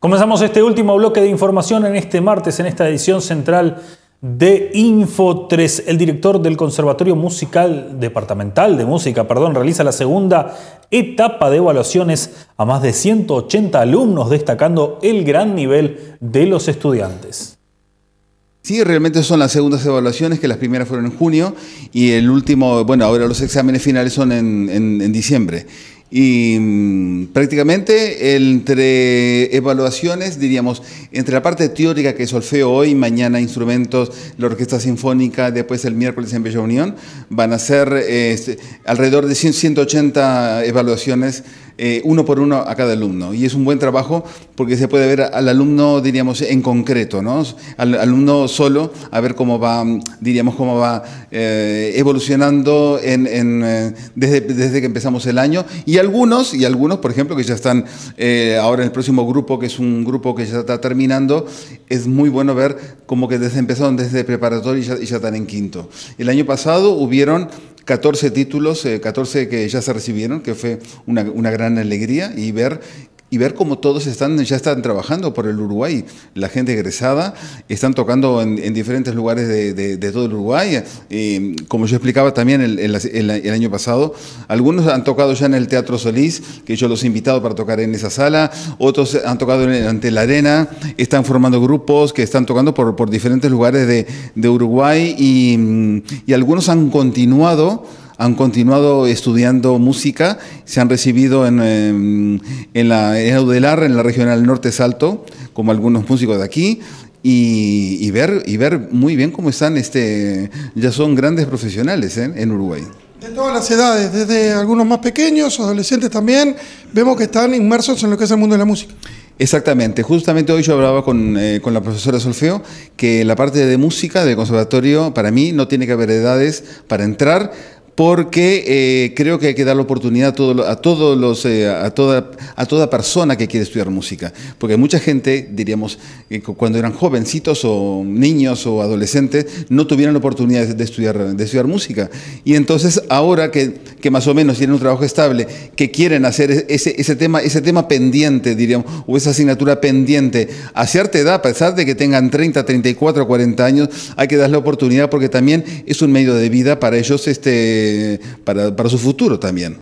Comenzamos este último bloque de información en este martes, en esta edición central de Info 3. El director del Conservatorio Musical Departamental de Música, perdón, realiza la segunda etapa de evaluaciones a más de 180 alumnos, destacando el gran nivel de los estudiantes. Sí, realmente son las segundas evaluaciones, que las primeras fueron en junio y el último, bueno, ahora los exámenes finales son en diciembre. Y mm, prácticamente entre evaluaciones, diríamos, entre la parte teórica que es solfeo hoy, mañana instrumentos, la orquesta sinfónica, después el miércoles en Bella Unión, van a ser este, alrededor de 180 evaluaciones eh, uno por uno a cada alumno. Y es un buen trabajo porque se puede ver al alumno, diríamos, en concreto, ¿no? Al alumno solo, a ver cómo va, diríamos, cómo va eh, evolucionando en, eh, desde, desde, que empezamos el año. Y algunos, y algunos, por ejemplo, que ya están ahora en el próximo grupo, que es un grupo que ya está terminando, es muy bueno ver cómo que desde empezaron desde preparatorio y ya, y ya están en quinto. El año pasado hubieron 14 títulos, 14 eh, que ya se recibieron, que fue una, una gran alegría, y ver y ver cómo todos están, ya están trabajando por el Uruguay. La gente egresada están tocando en, diferentes lugares de, todo el Uruguay. Eh, como yo explicaba también el, año pasado, algunos han tocado ya en el Teatro Solís, que yo los he invitado para tocar en esa sala, otros han tocado ante la arena, están formando grupos que están tocando por, por diferentes lugares de, Uruguay y algunos han continuado han continuado estudiando música, se han recibido en, em, en, la en en la Regional Norte Salto, como algunos músicos de aquí. Y, y, ver, y ver muy bien cómo están, este, ya son grandes profesionales ¿eh? en Uruguay. De todas las edades, desde algunos más pequeños, adolescentes también, vemos que están inmersos en lo que es el mundo de la música. Exactamente, justamente hoy yo hablaba con, eh, con, la profesora Solfeo que la parte de música del conservatorio para mí no tiene que haber edades para entrar porque eh, creo que hay que dar la oportunidad a, a todos los, eh, a, toda, a toda persona que quiere estudiar música, porque mucha gente, diríamos, eh, cuando eran jovencitos o niños o adolescentes, no tuvieron la oportunidad de estudiar, de estudiar música. Y entonces ahora que, que más o menos tienen un trabajo estable, que quieren hacer e, ese, tema, ese tema pendiente, diríamos, o esa asignatura pendiente, a cierta edad, a pesar de que tengan 30, 34, 40 años, hay que dar la oportunidad porque también es un medio de vida para ellos. Este, eh, para, para su futuro también.